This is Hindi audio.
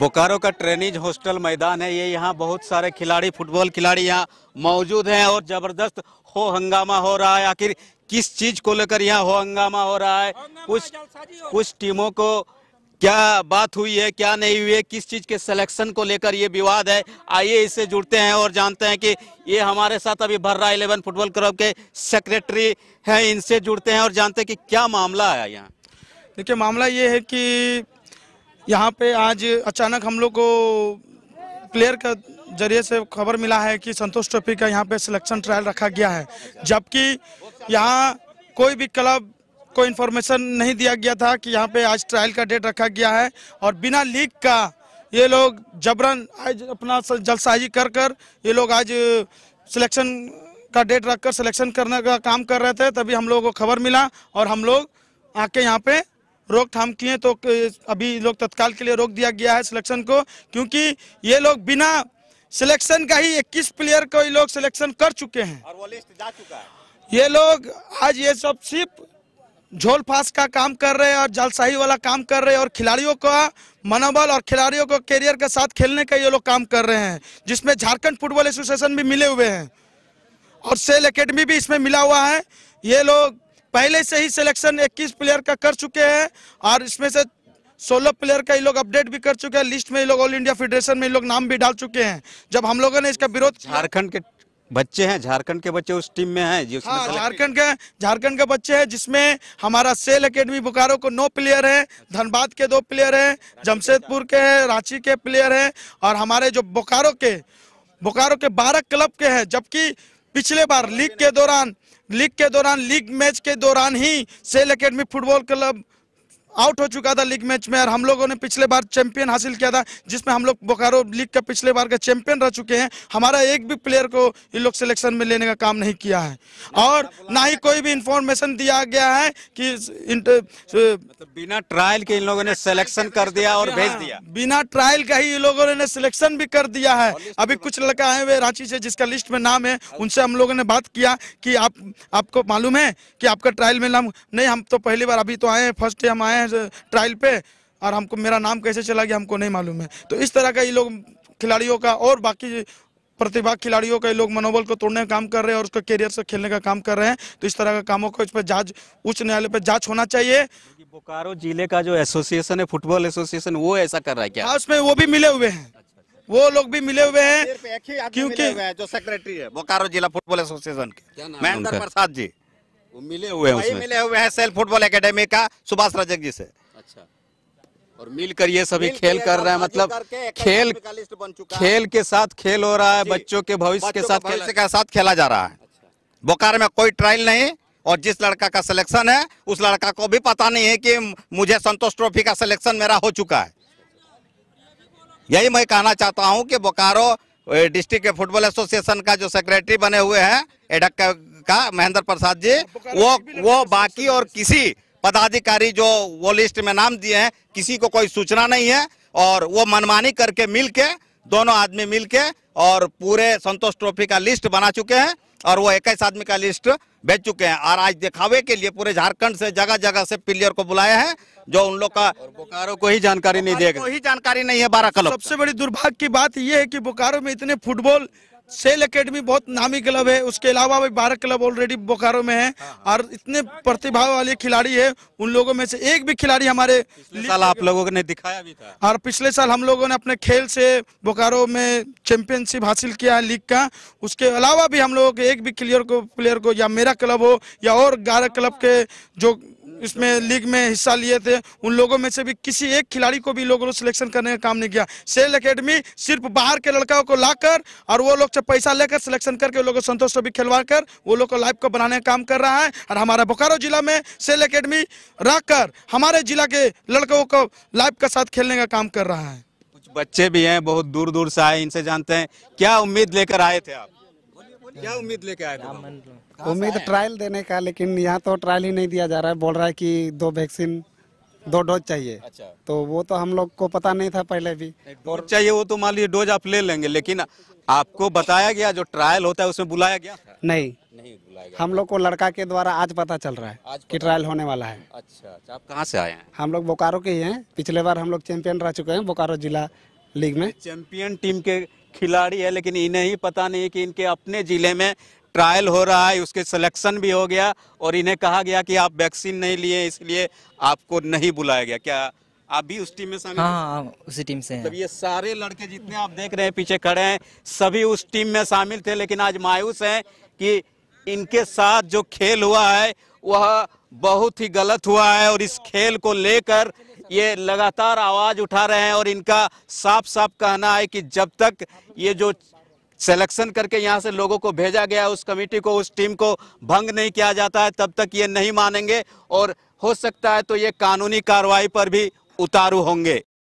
बोकारो का ट्रेनिज हॉस्टल मैदान है ये यहाँ बहुत सारे खिलाड़ी फुटबॉल खिलाड़ी यहाँ मौजूद हैं और जबरदस्त हो हंगामा हो रहा है आखिर किस चीज को लेकर यहाँ हो हंगामा हो रहा है कुछ कुछ टीमों को क्या बात हुई है क्या नहीं हुई है किस चीज के सिलेक्शन को लेकर ये विवाद है आइए इससे जुड़ते हैं और जानते हैं कि ये हमारे साथ अभी भर्रा इलेवन फुटबॉल क्लब के सेक्रेटरी हैं इनसे जुड़ते हैं और जानते हैं कि क्या मामला है यहाँ देखिए मामला ये है कि यहाँ पे आज अचानक हम लोग को प्लेयर का जरिए से खबर मिला है कि संतोष ट्रॉफी का यहाँ पे सिलेक्शन ट्रायल रखा गया है जबकि यहाँ कोई भी क्लब को इन्फॉर्मेशन नहीं दिया गया था कि यहाँ पे आज ट्रायल का डेट रखा गया है और बिना लीग का ये लोग जबरन आज अपना जलसाजी कर कर ये लोग आज सिलेक्शन का डेट रखकर सिलेक्शन करने का काम कर रहे थे तभी हम लोगों को खबर मिला और हम लोग आके यहाँ पे रोकथाम किए तो अभी लोग तत्काल के लिए रोक दिया गया है सिलेक्शन को क्योंकि ये लोग बिना सिलेक्शन का ही 21 प्लेयर को ये लोग सिलेक्शन कर चुके हैं और वो लिस्ट जा चुका है ये लोग आज ये सब सिर्फ झोल फांस का काम कर रहे हैं और जालशाही वाला काम कर रहे हैं और खिलाड़ियों का मनोबल और खिलाड़ियों को कैरियर के साथ खेलने का ये लोग काम कर रहे हैं जिसमें झारखंड फुटबॉल एसोसिएशन भी मिले हुए हैं और सेल एकेडमी भी इसमें मिला हुआ है ये लोग पहले से ही सिलेक्शन 21 प्लेयर का कर चुके हैं और इसमें से 16 प्लेयर का ये लोग अपडेट भी कर चुके हैं लिस्ट में ये लोग ऑल इंडिया फेडरेशन में ये लोग नाम भी डाल चुके हैं जब हम लोगों ने इसका विरोध झारखंड के बच्चे हैं झारखंड के बच्चे उस टीम में हैं जिसमें हाँ, झारखंड के झारखंड के बच्चे हैं जिसमें हमारा सेल एकेडमी बोकारो को नौ प्लेयर है धनबाद के दो प्लेयर हैं जमशेदपुर के हैं रांची के प्लेयर हैं और हमारे जो बोकारो के बोकारो के बारह क्लब के हैं जबकि पिछले बार लीग के दौरान लीग के दौरान लीग मैच के दौरान ही SAIL academy football club out हो चुका था लीग मैच में और हम लोगों ने पिछले बार चैंपियन हासिल किया था जिसमें हम लोग बोकारो लीग का पिछले बार का चैंपियन रह चुके हैं हमारा एक भी प्लेयर को इन लोग सिलेक्शन में लेने का काम नहीं किया है और ना ही कोई भी इंफॉर्मेशन दिया गया है कि इंटर मतलब बिना ट्रायल के इन लोगों ने सिलेक्शन कर दिया और हाँ, भेज दिया बिना ट्रायल का ही इन लोगों ने सिलेक्शन भी कर दिया है अभी कुछ लड़का आए हुए रांची से जिसका लिस्ट में नाम है उनसे हम लोगों ने बात किया कि आप आपको मालूम है कि आपका ट्रायल में नाम नहीं हम तो पहली बार अभी तो आए हैं फर्स्ट डे हम आए हैं ट्रायल पे और हमको मेरा नाम कैसे चला गया हमको नहीं मालूम है तो इस तरह का ये लोग खिलाड़ियों का और बाकी प्रतिभा खिलाड़ियों का ये लोग मनोबल को तोड़ने का काम कर रहे हैं और उसका करियर से खेलने का काम कर रहे हैं तो इस तरह का कामों को इस पर जांच उच्च न्यायालय पर जांच होना चाहिए बोकारो जिले का जो एसोसिएशन है फुटबॉल एसोसिएशन वो ऐसा कर रहा है क्या हाँ, उसमें वो भी मिले हुए हैं अच्छा, अच्छा। वो लोग भी मिले हुए हैं क्योंकि जो सेक्रेटरी है बोकारो जिला फुटबॉल एसोसिएशन के महेंद्र प्रसाद जी वो मिले हुए हैं उसमें मिले हुए हैं सेल फुटबॉल एकेडमी का सुभाष रजक जी से अच्छा और मिल कर ये सभी खेल कर रहे हैं मतलब खेल खेल के साथ खेल हो रहा है बच्चों के भविष्य के साथ भविष्य के साथ खेला जा रहा है अच्छा। बोकारो में कोई ट्रायल नहीं और जिस लड़का का सिलेक्शन है उस लड़का को भी पता नहीं है कि मुझे संतोष ट्रॉफी का सिलेक्शन मेरा हो चुका है यही मैं कहना चाहता हूं कि बोकारो डिस्ट्रिक्ट फुटबॉल एसोसिएशन का जो सेक्रेटरी बने हुए हैं एडक का महेंद्र प्रसाद जी वो वो बाकी और किसी पदाधिकारी जो वो लिस्ट में नाम दिए हैं किसी को कोई सूचना नहीं है और वो मनमानी करके मिल के दोनों आदमी मिल के और पूरे संतोष ट्रॉफी का लिस्ट बना चुके हैं और वो इक्कीस आदमी का लिस्ट भेज चुके हैं और आज दिखावे के लिए पूरे झारखंड से जगह जगह से प्लेयर को बुलाया है जो उन लोग का बोकारो को ही जानकारी नहीं देगा कोई जानकारी नहीं है बारह कल सबसे बड़ी दुर्भाग्य की बात यह है कि बोकारो में इतने फुटबॉल सेल एकेडमी बहुत नामी क्लब है उसके अलावा भी बारह क्लब ऑलरेडी बोकारो में है हाँ, हाँ। और इतने प्रतिभा वाले खिलाड़ी है उन लोगों में से एक भी खिलाड़ी हमारे साल आप लोगों ने दिखाया भी था और पिछले साल हम लोगों ने अपने खेल से बोकारो में चैंपियनशिप हासिल किया है लीग का उसके अलावा भी हम लोगों के एक भी क्लियर को प्लेयर को या मेरा क्लब हो या और ग्यारह क्लब के जो इसमें लीग में हिस्सा लिए थे उन लोगों में से भी किसी एक खिलाड़ी को भी लोगों ने सिलेक्शन करने का काम नहीं किया सेल अकेडमी सिर्फ बाहर के लड़काओं को लाकर और वो लोग से पैसा लेकर सिलेक्शन करके लोगों संतोष भी खिलवा कर वो लोग को लाइफ को बनाने का काम कर रहा है और हमारा बोकारो जिला में सेल अकेडमी रखकर हमारे जिला के लड़कों को लाइफ के साथ खेलने का काम कर रहा है कुछ बच्चे भी हैं बहुत दूर दूर से आए इनसे जानते हैं क्या उम्मीद लेकर आए थे आप क्या उम्मीद लेके आए उम्मीद ट्रायल देने का लेकिन यहाँ तो ट्रायल ही नहीं दिया जा रहा है बोल रहा है कि दो वैक्सीन दो डोज चाहिए अच्छा तो वो तो हम लोग को पता नहीं था पहले भी डोज चाहिए वो तो मान लीजिए डोज आप ले लेंगे लेकिन आपको बताया गया जो ट्रायल होता है उसमें बुलाया गया नहीं नहीं बुलाया गया हम लोग को लड़का के द्वारा आज पता चल रहा है कि ट्रायल होने वाला है अच्छा अच्छा आप कहाँ से आए हैं हम लोग बोकारो के ही हैं पिछले बार हम लोग चैंपियन रह चुके हैं बोकारो जिला लीग में चैंपियन टीम के खिलाड़ी है लेकिन इन्हें ही पता नहीं कि इनके अपने ज़िले में ट्रायल हो रहा है उसके सिलेक्शन भी हो गया और इन्हें कहा गया कि आप वैक्सीन नहीं लिए इसलिए आपको नहीं बुलाया गया क्या आप भी उस टीम में शामिल हाँ, हाँ, उसी टीम से तब मतलब ये सारे लड़के जितने आप देख रहे हैं पीछे खड़े हैं सभी उस टीम में शामिल थे लेकिन आज मायूस हैं कि इनके साथ जो खेल हुआ है वह बहुत ही गलत हुआ है और इस खेल को लेकर ये लगातार आवाज़ उठा रहे हैं और इनका साफ साफ कहना है कि जब तक ये जो सिलेक्शन करके यहाँ से लोगों को भेजा गया उस कमेटी को उस टीम को भंग नहीं किया जाता है तब तक ये नहीं मानेंगे और हो सकता है तो ये कानूनी कार्रवाई पर भी उतारू होंगे